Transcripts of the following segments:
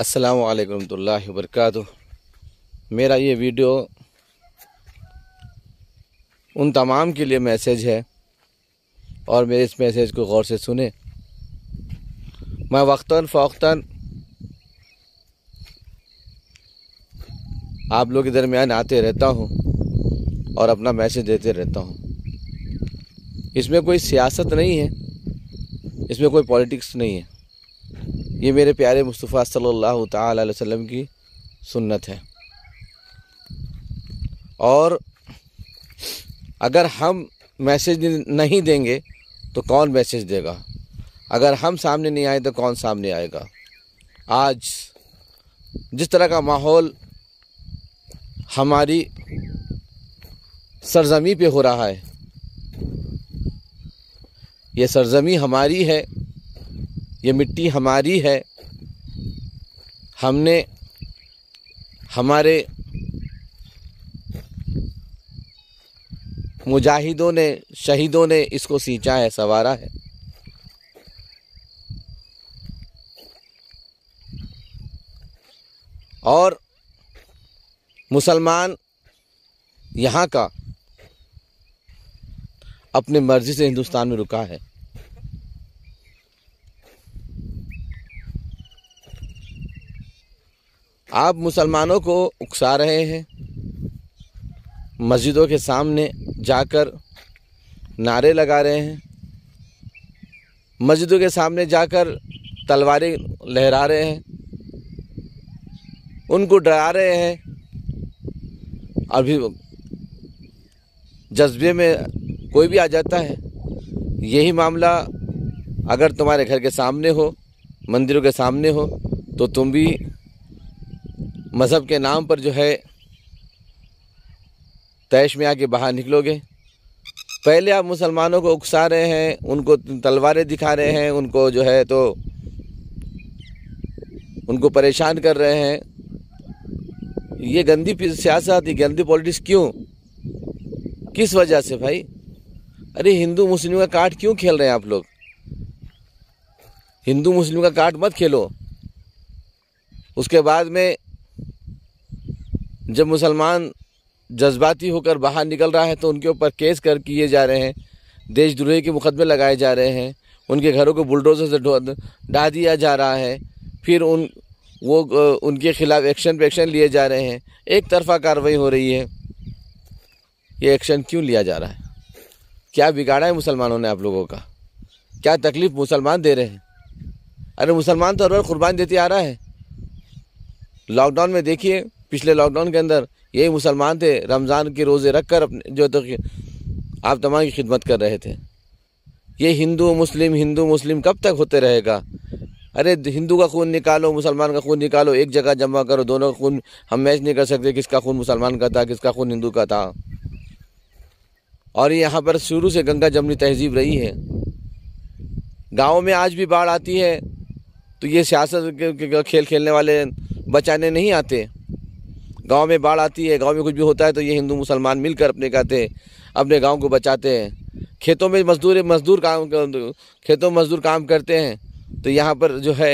अस्सलाम वालेकुम वरहमतुल्लाहि मेरा ये वीडियो उन तमाम के लिए मैसेज है और मेरे इस मैसेज को गौर से सुने मैं वक्ता फ़ौता आप लोग के दरमियान आते रहता हूँ और अपना मैसेज देते रहता हूँ इसमें कोई सियासत नहीं है इसमें कोई पॉलिटिक्स नहीं है ये मेरे प्यारे मुस्तफ़ा सल्लल्लाहु अलैहि वसल्लम की सुन्नत है और अगर हम मैसेज नहीं देंगे तो कौन मैसेज देगा अगर हम सामने नहीं आए तो कौन सामने आएगा आज जिस तरह का माहौल हमारी सरजमी पे हो रहा है ये सरजमी हमारी है ये मिट्टी हमारी है हमने हमारे मुजाहिदों ने शहीदों ने इसको सींचा है सवारा है और मुसलमान यहाँ का अपने मर्ज़ी से हिंदुस्तान में रुका है आप मुसलमानों को उकसा रहे हैं मस्जिदों के सामने जाकर नारे लगा रहे हैं मस्जिदों के सामने जाकर तलवारें लहरा रहे हैं उनको डरा रहे हैं अभी जज्बे में कोई भी आ जाता है यही मामला अगर तुम्हारे घर के सामने हो मंदिरों के सामने हो तो तुम भी मज़हब के नाम पर जो है तैश में आके बाहर निकलोगे पहले आप मुसलमानों को उकसा रहे हैं उनको तलवारें दिखा रहे हैं उनको जो है तो उनको परेशान कर रहे हैं ये गंदी सियासत ये गंदी पॉलिटिक्स क्यों किस वजह से भाई अरे हिंदू मुस्लिम का कार्ड क्यों खेल रहे हैं आप लोग हिंदू मुस्लिम का कार्ड मत खेलो उसके बाद में जब मुसलमान जज्बाती होकर बाहर निकल रहा है तो उनके ऊपर केस कर किए जा रहे हैं देशद्रोही के मुकदमे लगाए जा रहे हैं उनके घरों को बुलडोजर से डा दिया जा रहा है फिर उन वो उनके खिलाफ एक्शन पे एक्शन लिए जा रहे हैं एक तरफा कार्रवाई हो रही है ये एक्शन क्यों लिया जा रहा है क्या बिगाड़ा है मुसलमानों ने आप लोगों का क्या तकलीफ़ मुसलमान दे रहे हैं अरे मुसलमान तो हर बार कुर्बान देते आ रहा है लॉकडाउन में देखिए पिछले लॉकडाउन के अंदर यही मुसलमान थे रमज़ान के रोज़े रख कर अपने जो तो आप तमाम की खिदमत कर रहे थे ये हिंदू मुस्लिम हिंदू मुस्लिम कब तक होते रहेगा अरे हिंदू का खून निकालो मुसलमान का खून निकालो एक जगह जमा करो दोनों का खून हम मैच नहीं कर सकते किसका खून मुसलमान का था किसका खून हिंदू का था और यहाँ पर शुरू से गंगा जमनी तहजीब रही है गाँव में आज भी बाढ़ आती है तो ये सियासत के खेल खेलने वाले बचाने नहीं आते गांव में बाढ़ आती है गांव में कुछ भी होता है तो ये हिंदू मुसलमान मिलकर अपने कहते हैं अपने गांव को बचाते हैं खेतों में मजदूर मजदूर काम खेतों में मजदूर काम करते हैं तो यहाँ पर जो है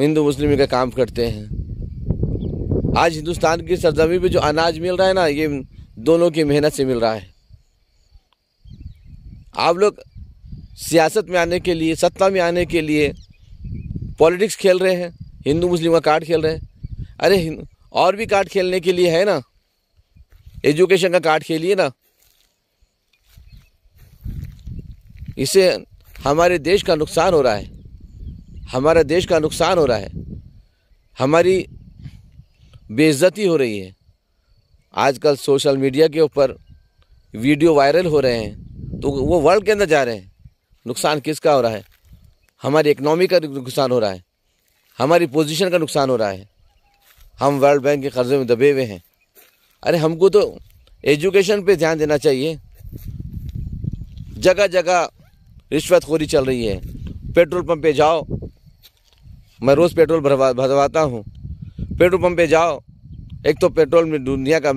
हिंदू मुस्लिम का काम करते हैं आज हिंदुस्तान की सरजमी पर जो अनाज मिल रहा है ना ये दोनों की मेहनत से मिल रहा है आप लोग सियासत में आने के लिए सत्ता में आने के लिए पॉलिटिक्स खेल रहे हैं हिंदू मुस्लिम का कार्ड खेल रहे हैं अरे और भी कार्ड खेलने के लिए है ना एजुकेशन का कार्ड खेलिए ना इसे हमारे देश का नुकसान हो रहा है हमारे देश का नुकसान हो रहा है हमारी बेइज्जती हो रही है आजकल सोशल मीडिया के ऊपर वीडियो वायरल हो रहे हैं तो वो वर्ल्ड के अंदर जा रहे हैं नुकसान किसका हो रहा है हमारी इकनॉमी का नुकसान हो रहा है हमारी पोजीशन का नुकसान हो रहा है हम वर्ल्ड बैंक के कर्ज़े में दबे हुए हैं अरे हमको तो एजुकेशन पे ध्यान देना चाहिए जगह जगह रिश्वतखोरी चल रही है पेट्रोल पंप पे जाओ मैं रोज़ पेट्रोल भरवा भरवाता हूँ पेट्रोल पंप पे जाओ एक तो पेट्रोल में दुनिया का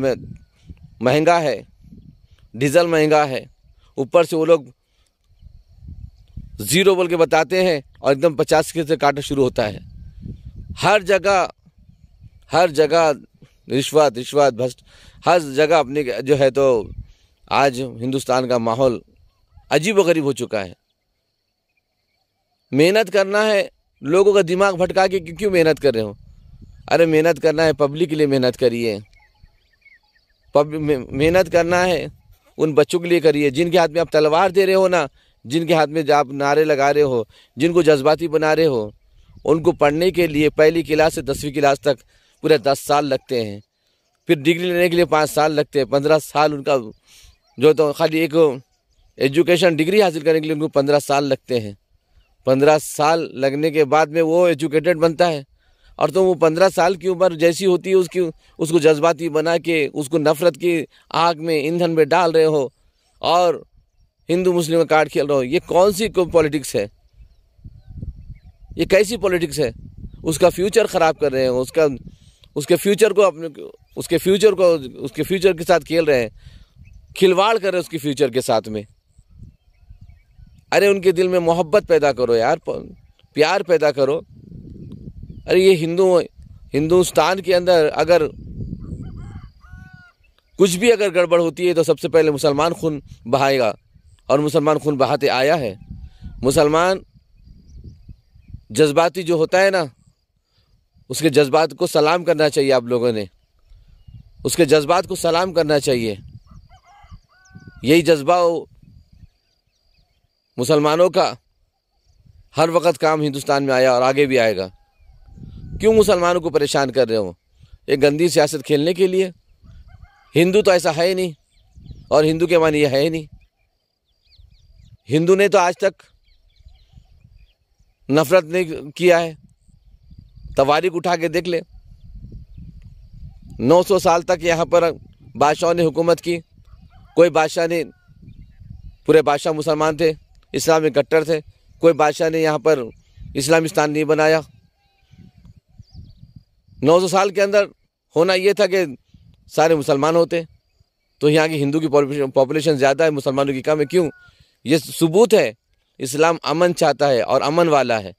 महंगा है डीजल महंगा है ऊपर से वो लोग ज़ीरो बोल के बताते हैं और एकदम पचास के से काटा शुरू होता है हर जगह हर जगह रिश्वत रिश्वत भ्रष्ट हर जगह अपनी जो है तो आज हिंदुस्तान का माहौल अजीब गरीब हो चुका है मेहनत करना है लोगों का दिमाग भटका के क्यों मेहनत कर रहे हो अरे मेहनत करना है पब्लिक के लिए मेहनत करिए मेहनत करना है उन बच्चों के लिए करिए जिनके हाथ में आप तलवार दे रहे हो ना जिनके हाथ में आप नारे लगा रहे हो जिनको जज्बाती बना रहे हो उनको पढ़ने के लिए पहली क्लास से दसवीं क्लास तक पूरे दस साल लगते हैं फिर डिग्री लेने के लिए पाँच साल लगते हैं पंद्रह साल उनका जो तो खाली एक एजुकेशन डिग्री हासिल करने के लिए उनको पंद्रह साल लगते हैं पंद्रह साल लगने के बाद में वो एजुकेटेड बनता है और तो वो पंद्रह साल की उम्र जैसी होती है उसकी उसको जज्बाती बना के उसको नफ़रत की आग में ईंधन में डाल रहे हो और हिंदू मुस्लिम का कार्ड खेल रहे हो ये कौन सी पॉलिटिक्स है ये कैसी पॉलिटिक्स है उसका फ्यूचर ख़राब कर रहे हो उसका उसके फ्यूचर को अपने उसके फ्यूचर को उसके फ्यूचर के साथ खेल रहे हैं खिलवाड़ कर रहे हैं उसके फ्यूचर के साथ में अरे उनके दिल में मोहब्बत पैदा करो यार प्यार पैदा करो अरे ये हिंदू हिंदुस्तान के अंदर अगर कुछ भी अगर गड़बड़ होती है तो सबसे पहले मुसलमान खून बहाएगा और मुसलमान खून बहाते आया है मुसलमान जज्बाती जो होता है ना उसके जज्बात को सलाम करना चाहिए आप लोगों ने उसके जज्बात को सलाम करना चाहिए यही जज्बा हो मुसलमानों का हर वक्त काम हिंदुस्तान में आया और आगे भी आएगा क्यों मुसलमानों को परेशान कर रहे हो एक गंदी सियासत खेलने के लिए हिंदू तो ऐसा है ही नहीं और हिंदू के मानी यह है ही नहीं हिंदू ने तो आज तक नफरत नहीं किया है तवारीख तो उठा के देख ले 900 साल तक यहाँ पर बादशाहों ने हुकूमत की कोई बादशाह ने पूरे बादशाह मुसलमान थे इस्लाम में कट्टर थे कोई बादशाह ने यहाँ पर इस्लामी स्थान नहीं बनाया 900 साल के अंदर होना ये था कि सारे मुसलमान होते तो यहाँ की हिंदू की पॉपुलेशन ज़्यादा है मुसलमानों की कम है क्यों ये सबूत है इस्लाम अमन चाहता है और अमन वाला है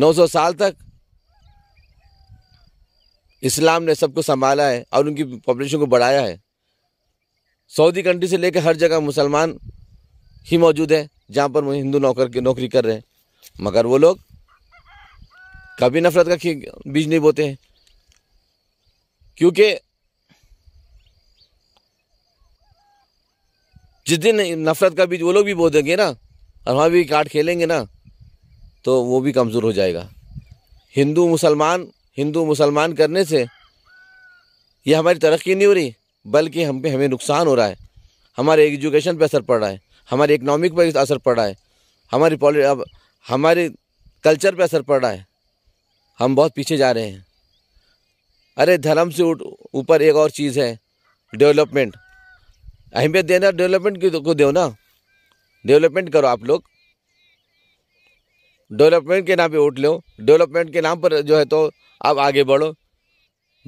900 साल तक इस्लाम ने सबको संभाला है और उनकी पॉपुलेशन को बढ़ाया है सऊदी कंट्री से लेकर हर जगह मुसलमान ही मौजूद है जहाँ पर हिंदू नौकर की नौकरी कर रहे हैं मगर वो लोग कभी नफरत का बीज नहीं बोते हैं क्योंकि जिस दिन नफरत का बीज वो लोग भी बो देंगे ना और वहाँ भी कार्ड खेलेंगे ना तो वो भी कमज़ोर हो जाएगा हिंदू मुसलमान हिंदू मुसलमान करने से ये हमारी तरक्की नहीं हो रही बल्कि हम पे हमें नुकसान हो रहा है हमारे एजुकेशन पे असर पड़ रहा है हमारे इकनॉमिक पर असर पड़ रहा है हमारी पॉलि अब हमारे कल्चर पे असर पड़ रहा है हम बहुत पीछे जा रहे हैं अरे धर्म से ऊपर एक और चीज़ है डेवलपमेंट अहमियत देना डेवलपमेंट तो- को दो ना डेवलपमेंट करो आप लोग डेवलपमेंट के नाम पे वोट लो डेवलपमेंट के नाम पर जो है तो आप आगे बढ़ो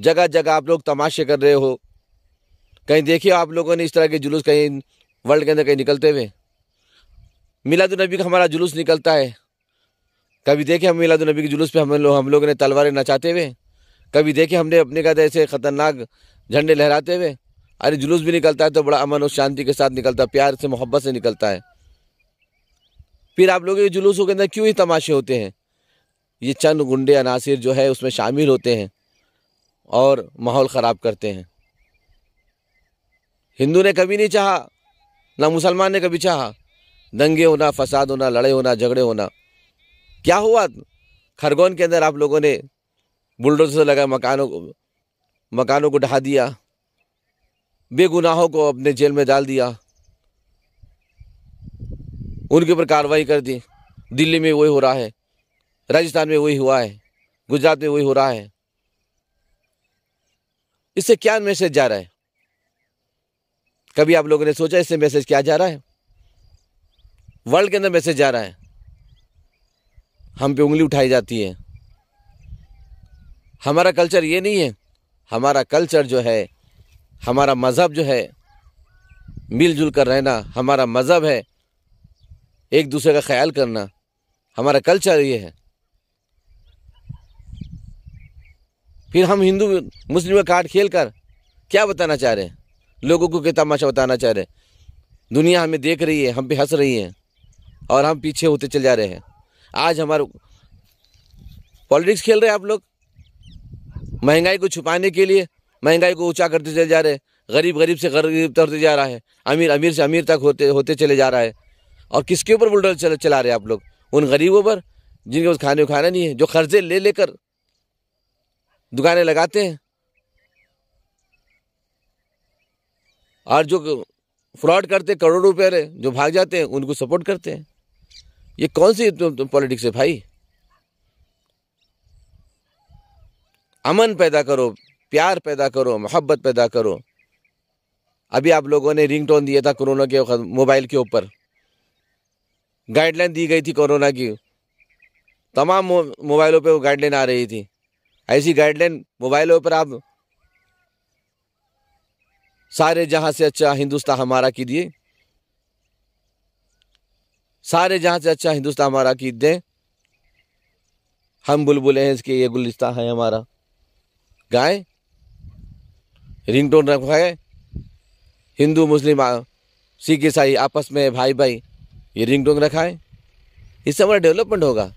जगह जगह आप लोग तमाशे कर रहे हो कहीं देखिए आप लोगों ने इस तरह के जुलूस कहीं वर्ल्ड के अंदर कहीं निकलते हुए मिलादुलनबी का हमारा जुलूस निकलता है कभी देखे हम मिलादुलनबी के जुलूस पे हम लोग हम लोगों ने तलवारें नचाते हुए कभी देखे हमने अपने का ऐसे ख़तरनाक झंडे लहराते हुए अरे जुलूस भी निकलता है तो बड़ा अमन और शांति के साथ निकलता है प्यार से मोहब्बत से निकलता है फिर आप लोगों के जुलूसों के अंदर क्यों ही तमाशे होते हैं ये चंद गुंडे अनासिर जो है उसमें शामिल होते हैं और माहौल ख़राब करते हैं हिंदू ने कभी नहीं चाहा ना मुसलमान ने कभी चाहा दंगे होना फसाद होना लड़े होना झगड़े होना क्या हुआ खरगोन के अंदर आप लोगों ने बुलडोजर लगा मकानों को मकानों को ढहा दिया बेगुनाहों को अपने जेल में डाल दिया उनके ऊपर कार्रवाई कर दी दिल्ली में वही हो रहा है राजस्थान में वही हुआ है गुजरात में वही हो रहा है इससे क्या मैसेज जा रहा है कभी आप लोगों ने सोचा इससे मैसेज क्या जा रहा है वर्ल्ड के अंदर मैसेज जा रहा है हम पे उंगली उठाई जाती है हमारा कल्चर ये नहीं है हमारा कल्चर जो है हमारा मज़हब जो है मिलजुल कर रहना हमारा मज़हब है एक दूसरे का ख्याल करना हमारा कल्चर ये है फिर हम हिंदू मुस्लिम का कार्ड खेल कर क्या बताना चाह रहे हैं लोगों को क्या तमाशा बताना चाह रहे हैं दुनिया हमें देख रही है हम पे हंस रही है और हम पीछे होते चले जा रहे हैं आज हमारे पॉलिटिक्स खेल रहे हैं आप लोग महंगाई को छुपाने के लिए महंगाई को ऊंचा करते चले जा रहे हैं गरीब गरीब से गरीब तरते जा रहा है अमीर अमीर से अमीर तक होते होते चले जा रहा है और किसके ऊपर बुलडोजर चला, चला रहे आप लोग उन गरीबों पर जिनके पास खाने खाना नहीं है जो कर्जे ले लेकर दुकानें लगाते हैं और जो फ्रॉड करते करोड़ों रुपए जो भाग जाते हैं उनको सपोर्ट करते हैं ये कौन सी पॉलिटिक्स है भाई अमन पैदा करो प्यार पैदा करो मोहब्बत पैदा करो अभी आप लोगों ने रिंगटोन दिया था कोरोना के मोबाइल के ऊपर गाइडलाइन दी गई थी कोरोना की तमाम मोबाइलों पे वो गाइडलाइन आ रही थी ऐसी गाइडलाइन मोबाइलों पर आप सारे जहाँ से अच्छा हिंदुस्तान हमारा की दिए सारे जहाँ से अच्छा हिंदुस्तान हमारा की दें हम बुलबुलें हैं इसके ये गुलिस्ता है हमारा गाय रिंगटोन रखवाए हिंदू मुस्लिम सिख ईसाई आपस में भाई भाई ये रिंग टोंग रखा है इससे हमारा डेवलपमेंट होगा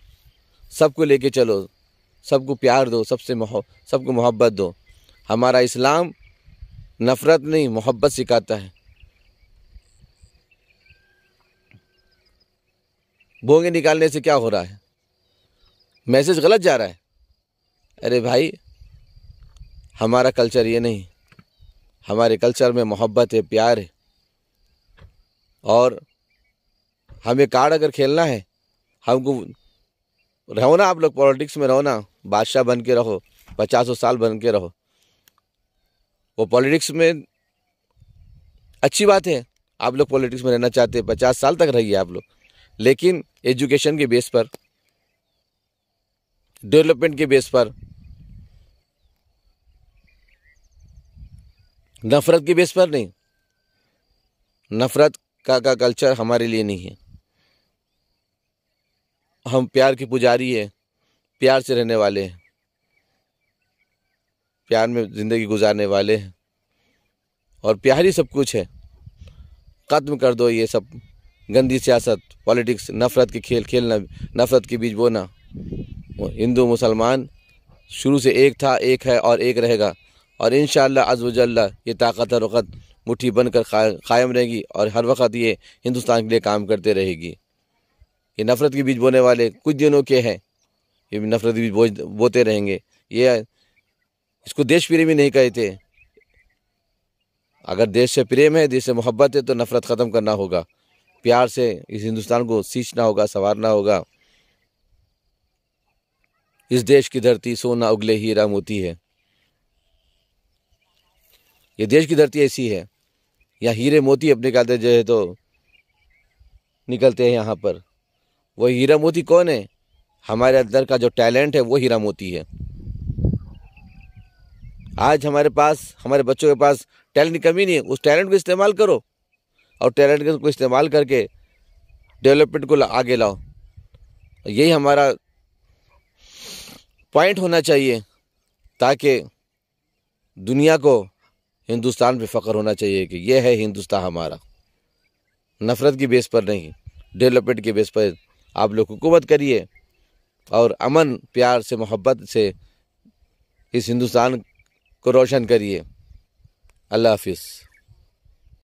सबको लेके चलो सबको प्यार दो सबसे मोह सबको मोहब्बत दो हमारा इस्लाम नफ़रत नहीं मोहब्बत सिखाता है बोंगे निकालने से क्या हो रहा है मैसेज गलत जा रहा है अरे भाई हमारा कल्चर ये नहीं हमारे कल्चर में मोहब्बत है प्यार है और हमें कार्ड अगर खेलना है हमको रहो ना आप लोग पॉलिटिक्स में रहो ना बादशाह बन के रहो पचासों साल बन के रहो वो पॉलिटिक्स में अच्छी बात है आप लोग पॉलिटिक्स में रहना चाहते हैं पचास साल तक रहिए आप लोग लेकिन एजुकेशन के बेस पर डेवलपमेंट के बेस पर नफ़रत के बेस पर नहीं नफ़रत का का कल्चर हमारे लिए नहीं है हम प्यार के पुजारी हैं प्यार से रहने वाले हैं प्यार में ज़िंदगी गुजारने वाले हैं और प्यार ही सब कुछ है ख़त्म कर दो ये सब गंदी सियासत पॉलिटिक्स नफ़रत के खेल खेलना नफ़रत के बीच बोना हिंदू मुसलमान शुरू से एक था एक है और एक रहेगा और इन शजल्ला ये ताकत हर वक्त मुठ्ठी बनकर कायम रहेगी और हर वक्त ये हिंदुस्तान के लिए काम करते रहेगी ये नफ़रत के बीज बोने वाले कुछ दिनों के हैं ये भी नफ़रत के बीज बो बोते रहेंगे ये इसको देश प्रेमी नहीं कहते अगर देश से प्रेम है देश से मोहब्बत है तो नफ़रत ख़त्म करना होगा प्यार से इस हिंदुस्तान को सींचना होगा संवारना होगा इस देश की धरती सोना उगले हीरा मोती है ये देश की धरती ऐसी है यहाँ हीरे मोती अपने कहते जो है तो निकलते हैं यहाँ पर वो हीरा मोती कौन है हमारे अंदर का जो टैलेंट है वो हीरा मोती है आज हमारे पास हमारे बच्चों के पास टैलेंट की कमी नहीं है उस टैलेंट को इस्तेमाल करो और टैलेंट को इस्तेमाल करके डेवलपमेंट को आगे लाओ यही हमारा पॉइंट होना चाहिए ताकि दुनिया को हिंदुस्तान पे फ़ख्र होना चाहिए कि यह है हिंदुस्तान हमारा नफ़रत की बेस पर नहीं डेवलपमेंट के बेस पर आप लोग हुकूमत करिए और अमन प्यार से मोहब्बत से इस हिंदुस्तान को रोशन करिए अल्लाह हाफिज़